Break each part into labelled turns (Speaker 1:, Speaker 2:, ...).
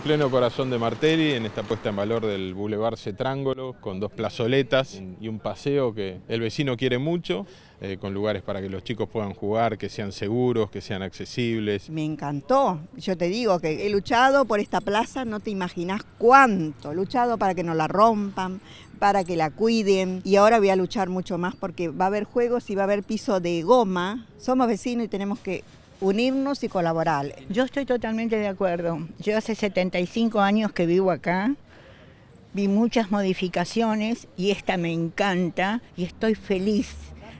Speaker 1: pleno corazón de Martelli, en esta puesta en valor del Boulevard Cetrángolo, con dos plazoletas y un paseo que el vecino quiere mucho, eh, con lugares para que los chicos puedan jugar, que sean seguros, que sean accesibles.
Speaker 2: Me encantó, yo te digo que he luchado por esta plaza, no te imaginas cuánto, he luchado para que no la rompan, para que la cuiden y ahora voy a luchar mucho más porque va a haber juegos y va a haber piso de goma. Somos vecinos y tenemos que unirnos y colaborar. Yo estoy totalmente de acuerdo. Yo hace 75 años que vivo acá,
Speaker 3: vi muchas modificaciones y esta me encanta y estoy feliz,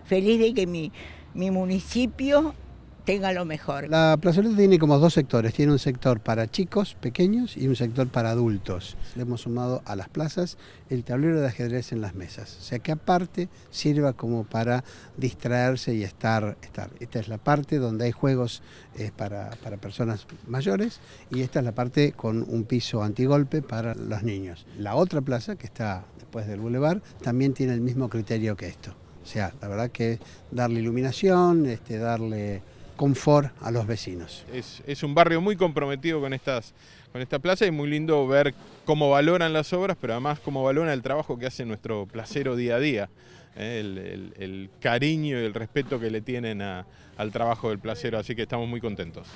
Speaker 3: feliz de que mi, mi municipio tenga lo mejor.
Speaker 4: La plazoleta tiene como dos sectores, tiene un sector para chicos pequeños y un sector para adultos. Le hemos sumado a las plazas el tablero de ajedrez en las mesas, o sea que aparte sirva como para distraerse y estar. Esta es la parte donde hay juegos eh, para, personas mayores y esta es la parte con un piso antigolpe para los niños. La otra plaza, que está después del bulevar, también tiene el mismo criterio que esto. O sea, la verdad que darle iluminación, este, darle confort a los vecinos.
Speaker 1: Es, un barrio muy comprometido con, estas, con esta plaza y muy lindo ver cómo valoran las obras, pero además cómo valoran el trabajo que hace nuestro placero día a día. ¿eh? el, cariño y el respeto que le tienen al trabajo del placero, así que estamos muy contentos.